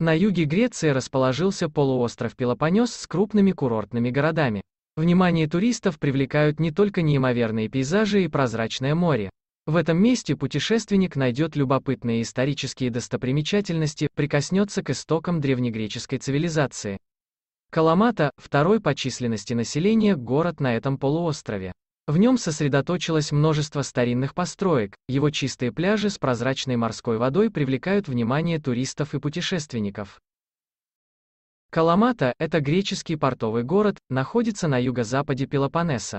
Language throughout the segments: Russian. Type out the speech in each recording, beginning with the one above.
На юге Греции расположился полуостров Пелопонес с крупными курортными городами. Внимание туристов привлекают не только неимоверные пейзажи и прозрачное море. В этом месте путешественник найдет любопытные исторические достопримечательности, прикоснется к истокам древнегреческой цивилизации. Каламата – второй по численности населения город на этом полуострове. В нем сосредоточилось множество старинных построек, его чистые пляжи с прозрачной морской водой привлекают внимание туристов и путешественников. Каламата – это греческий портовый город, находится на юго-западе Пелопоннеса.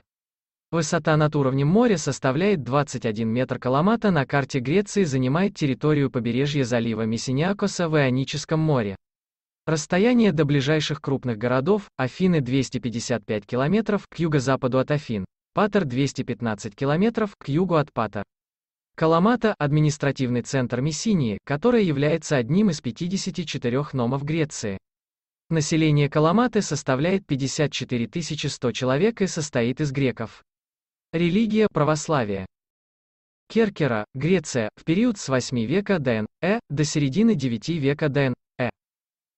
Высота над уровнем моря составляет 21 метр Каламата на карте Греции занимает территорию побережья залива Мессиниакоса в Ионическом море. Расстояние до ближайших крупных городов, Афины 255 километров, к юго-западу от Афин, Патер 215 километров к югу от Патер. Каламата – административный центр Мессинии, которая является одним из 54 номов Греции. Население Каламаты составляет 54 100 человек и состоит из греков. Религия – православие. Керкера, Греция, в период с 8 века ДНЭ до середины 9 века ДНЭ.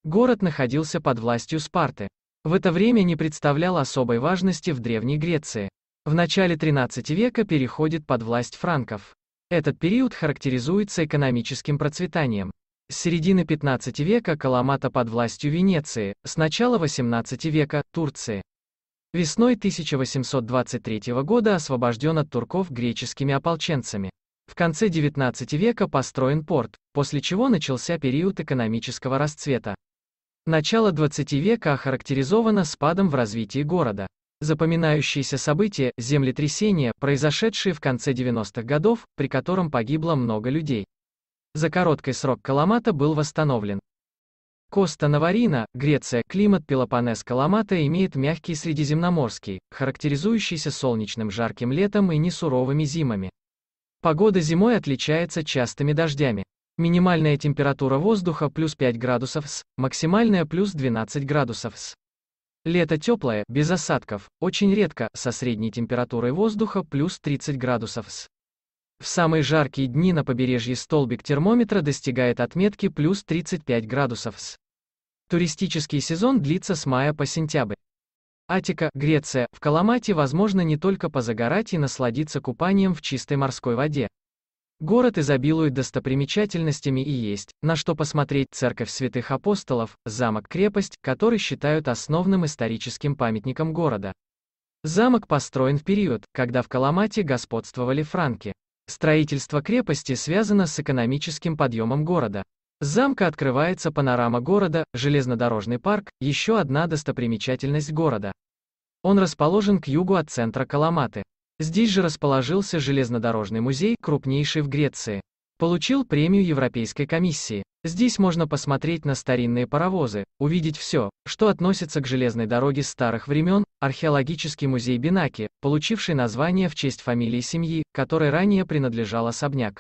Город находился под властью Спарты. В это время не представлял особой важности в Древней Греции в начале 13 века переходит под власть франков. Этот период характеризуется экономическим процветанием. С середины 15 века Каламата под властью Венеции, с начала 18 века – Турции. Весной 1823 года освобожден от турков греческими ополченцами. В конце 19 века построен порт, после чего начался период экономического расцвета. Начало 20 века охарактеризовано спадом в развитии города. Запоминающиеся события – землетрясения, произошедшие в конце 90-х годов, при котором погибло много людей. За короткий срок Каламата был восстановлен. Коста Наварина, Греция, климат Пелопонез Каламата имеет мягкий средиземноморский, характеризующийся солнечным жарким летом и несуровыми зимами. Погода зимой отличается частыми дождями. Минимальная температура воздуха плюс 5 градусов С, максимальная плюс 12 градусов С. Лето теплое, без осадков, очень редко, со средней температурой воздуха плюс 30 градусов с. В самые жаркие дни на побережье столбик термометра достигает отметки плюс 35 градусов с. Туристический сезон длится с мая по сентябрь. Атика, Греция, в Каламате возможно не только позагорать и насладиться купанием в чистой морской воде. Город изобилует достопримечательностями и есть, на что посмотреть церковь святых апостолов, замок-крепость, который считают основным историческим памятником города. Замок построен в период, когда в Каламате господствовали франки. Строительство крепости связано с экономическим подъемом города. замка открывается панорама города, железнодорожный парк, еще одна достопримечательность города. Он расположен к югу от центра Каламаты. Здесь же расположился железнодорожный музей, крупнейший в Греции. Получил премию Европейской комиссии. Здесь можно посмотреть на старинные паровозы, увидеть все, что относится к железной дороге старых времен, археологический музей Бинаки, получивший название в честь фамилии семьи, которой ранее принадлежал особняк.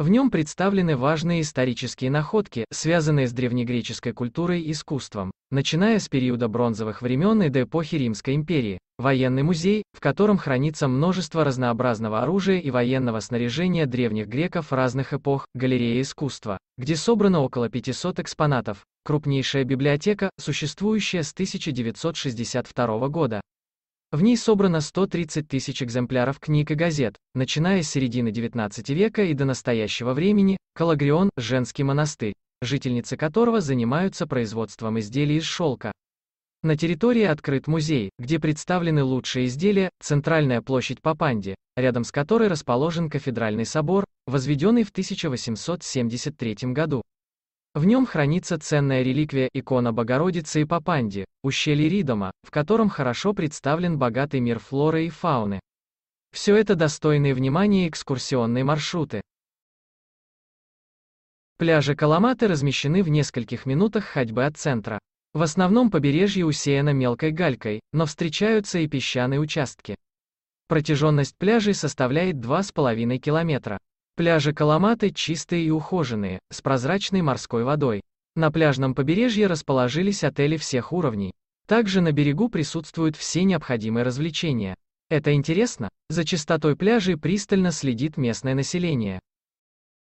В нем представлены важные исторические находки, связанные с древнегреческой культурой и искусством, начиная с периода бронзовых времен и до эпохи Римской империи, военный музей, в котором хранится множество разнообразного оружия и военного снаряжения древних греков разных эпох, галерея искусства, где собрано около 500 экспонатов, крупнейшая библиотека, существующая с 1962 года, в ней собрано 130 тысяч экземпляров книг и газет. Начиная с середины XIX века и до настоящего времени, Калагрион – женский монастырь, жительницы которого занимаются производством изделий из шелка. На территории открыт музей, где представлены лучшие изделия, центральная площадь Папанди, рядом с которой расположен кафедральный собор, возведенный в 1873 году. В нем хранится ценная реликвия икона Богородицы и Папанди, ущелье Ридома, в котором хорошо представлен богатый мир флоры и фауны. Все это достойные внимания экскурсионные маршруты. Пляжи Каламаты размещены в нескольких минутах ходьбы от центра. В основном побережье усеяно мелкой галькой, но встречаются и песчаные участки. Протяженность пляжей составляет 2,5 километра. Пляжи Каламаты чистые и ухоженные, с прозрачной морской водой. На пляжном побережье расположились отели всех уровней. Также на берегу присутствуют все необходимые развлечения. Это интересно, за чистотой пляжей пристально следит местное население.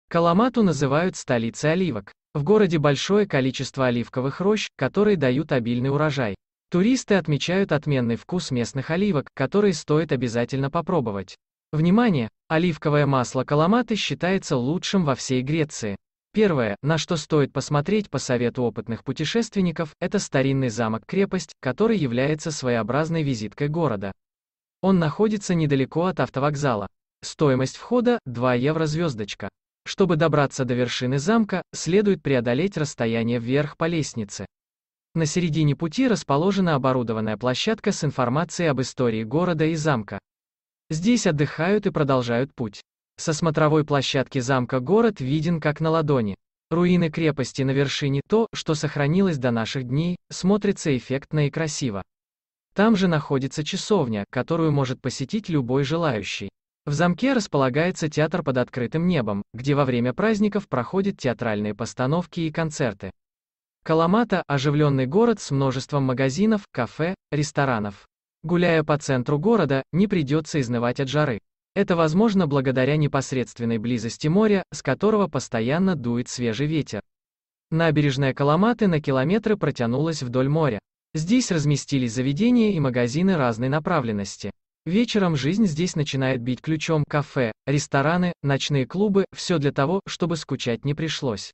Каламату называют столицей оливок. В городе большое количество оливковых рощ, которые дают обильный урожай. Туристы отмечают отменный вкус местных оливок, которые стоит обязательно попробовать. Внимание! Оливковое масло Каламаты считается лучшим во всей Греции. Первое, на что стоит посмотреть по совету опытных путешественников, это старинный замок-крепость, который является своеобразной визиткой города. Он находится недалеко от автовокзала. Стоимость входа – 2 евро звездочка. Чтобы добраться до вершины замка, следует преодолеть расстояние вверх по лестнице. На середине пути расположена оборудованная площадка с информацией об истории города и замка. Здесь отдыхают и продолжают путь. Со смотровой площадки замка город виден как на ладони. Руины крепости на вершине то, что сохранилось до наших дней, смотрится эффектно и красиво. Там же находится часовня, которую может посетить любой желающий. В замке располагается театр под открытым небом, где во время праздников проходят театральные постановки и концерты. Каламата – оживленный город с множеством магазинов, кафе, ресторанов. Гуляя по центру города, не придется изнывать от жары. Это возможно благодаря непосредственной близости моря, с которого постоянно дует свежий ветер. Набережная Каламаты на километры протянулась вдоль моря. Здесь разместились заведения и магазины разной направленности. Вечером жизнь здесь начинает бить ключом кафе, рестораны, ночные клубы, все для того, чтобы скучать не пришлось.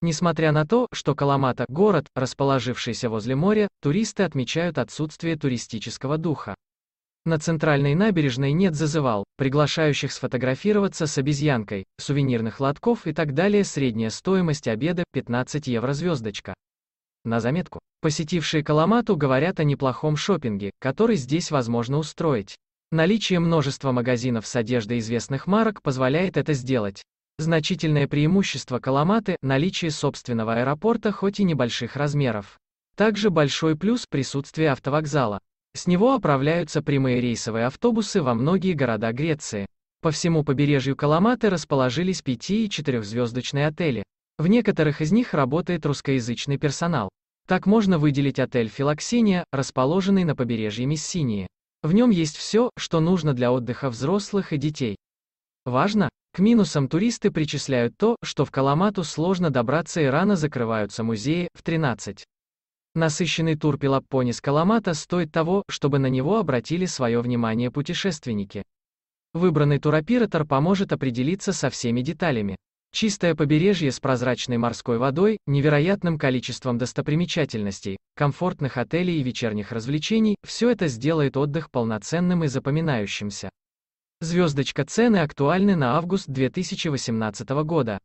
Несмотря на то, что Каламата – город, расположившийся возле моря, туристы отмечают отсутствие туристического духа. На центральной набережной нет зазывал, приглашающих сфотографироваться с обезьянкой, сувенирных лотков и так далее. Средняя стоимость обеда – 15 евро звездочка. На заметку. Посетившие Каламату говорят о неплохом шопинге, который здесь возможно устроить. Наличие множества магазинов с одеждой известных марок позволяет это сделать. Значительное преимущество Каламаты – наличие собственного аэропорта хоть и небольших размеров. Также большой плюс – присутствие автовокзала. С него отправляются прямые рейсовые автобусы во многие города Греции. По всему побережью Каламаты расположились пяти- и четырехзвездочные отели. В некоторых из них работает русскоязычный персонал. Так можно выделить отель «Филоксения», расположенный на побережье Мессинии. В нем есть все, что нужно для отдыха взрослых и детей. Важно, к минусам туристы причисляют то, что в Каламату сложно добраться и рано закрываются музеи, в 13. Насыщенный тур Пелопони Каламата стоит того, чтобы на него обратили свое внимание путешественники. Выбранный туроператор поможет определиться со всеми деталями. Чистое побережье с прозрачной морской водой, невероятным количеством достопримечательностей, комфортных отелей и вечерних развлечений – все это сделает отдых полноценным и запоминающимся. Звездочка цены актуальны на август 2018 года.